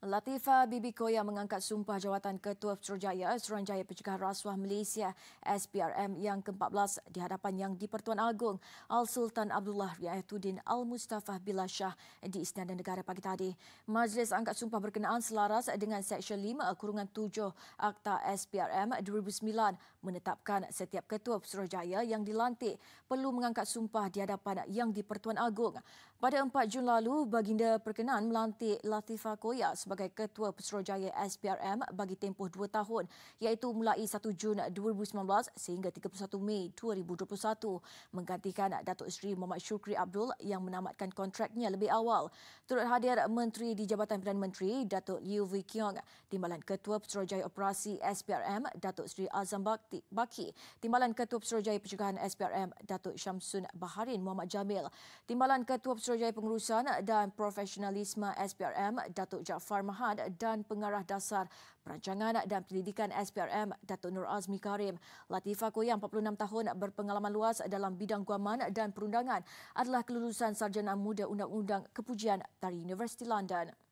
Latifa Bibi Koya mengangkat sumpah jawatan Ketua Suruhjaya Suruhanjaya Pencegah Rasuah Malaysia SPRM yang ke-14 di hadapan Yang di-Pertuan Agong Al Sultan Abdullah Riayatuddin Al Mustafa Billah Shah di Istana Negara pagi tadi. Majlis angkat sumpah berkenaan selaras dengan Seksyen 5 Kurungan 7 Akta SPRM 2009 menetapkan setiap Ketua Suruhjaya yang dilantik perlu mengangkat sumpah di hadapan Yang di-Pertuan Agong. Pada 4 Jun lalu, Baginda berkenan melantik Latifa Koya sebagai Ketua Pesuruhjaya SPRM bagi tempoh dua tahun iaitu mulai 1 Jun 2019 sehingga 31 Mei 2021 menggantikan Datuk Seri Muhammad Shukri Abdul yang menamatkan kontraknya lebih awal. Turut hadir Menteri di Jabatan Perdana Menteri Datuk Liu Vee Keong, Timbalan Ketua Pesuruhjaya Operasi SPRM Datuk Seri Azam Baki, Timbalan Ketua Pesuruhjaya Pencegahan SPRM Datuk Syamsun Baharin Muhammad Jamil, Timbalan Ketua Pesuruhjaya Pengurusan dan Profesionalisme SPRM Datuk Jaafar Mahad dan Pengarah Dasar Perancangan dan Pendidikan SPRM Datuk Nur Azmi Karim. Latifa Koyang, 46 tahun berpengalaman luas dalam bidang guaman dan perundangan adalah kelulusan Sarjana Muda Undang-Undang Kepujian dari Universiti London.